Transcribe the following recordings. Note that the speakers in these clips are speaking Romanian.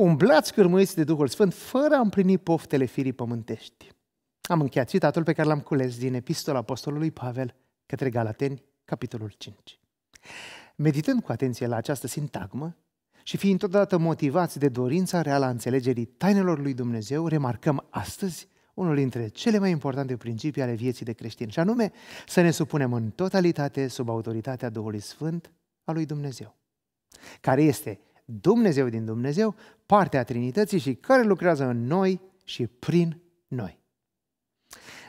umblați cârmuiți de Duhul Sfânt fără a împlini poftele firii pământești. Am încheiat citatul pe care l-am cules din Epistola Apostolului Pavel către Galateni, capitolul 5. Meditând cu atenție la această sintagmă și fiind totodată motivați de dorința reală a înțelegerii tainelor lui Dumnezeu, remarcăm astăzi unul dintre cele mai importante principii ale vieții de creștin, și anume să ne supunem în totalitate sub autoritatea Duhului Sfânt a lui Dumnezeu, care este Dumnezeu din Dumnezeu, partea Trinității și care lucrează în noi și prin noi.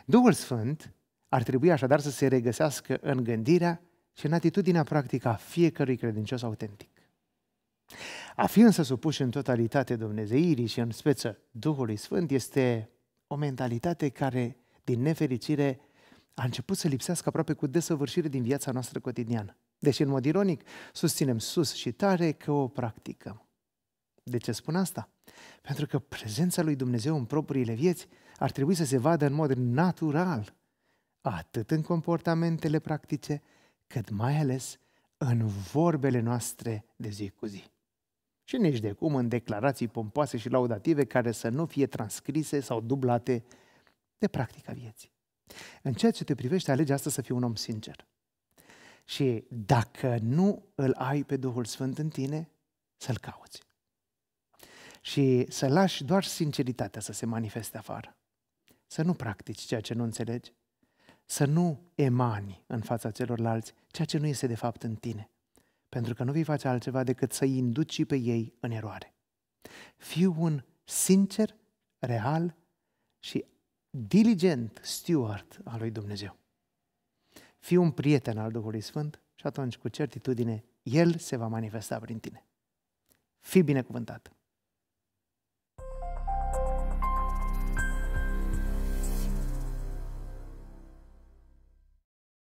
Duhul Sfânt ar trebui așadar să se regăsească în gândirea și în atitudinea practică a fiecărui credincios autentic. A fi însă supuși în totalitate Dumnezeirii și în speță Duhului Sfânt este o mentalitate care, din nefericire, a început să lipsească aproape cu desăvârșire din viața noastră cotidiană. Deși, în mod ironic, susținem sus și tare că o practicăm. De ce spun asta? Pentru că prezența lui Dumnezeu în propriile vieți ar trebui să se vadă în mod natural, atât în comportamentele practice, cât mai ales în vorbele noastre de zi cu zi. Și nici de cum în declarații pompoase și laudative care să nu fie transcrise sau dublate de practica vieții. În ceea ce te privește, alege asta să fii un om sincer. Și dacă nu îl ai pe Duhul Sfânt în tine, să-l cauți. Și să lași doar sinceritatea să se manifeste afară. Să nu practici ceea ce nu înțelegi. Să nu emani în fața celorlalți ceea ce nu este de fapt în tine. Pentru că nu vei face altceva decât să-i induci și pe ei în eroare. Fii un sincer, real și diligent steward al lui Dumnezeu fii un prieten al Duhului Sfânt și atunci, cu certitudine, El se va manifesta prin tine. Fii binecuvântat!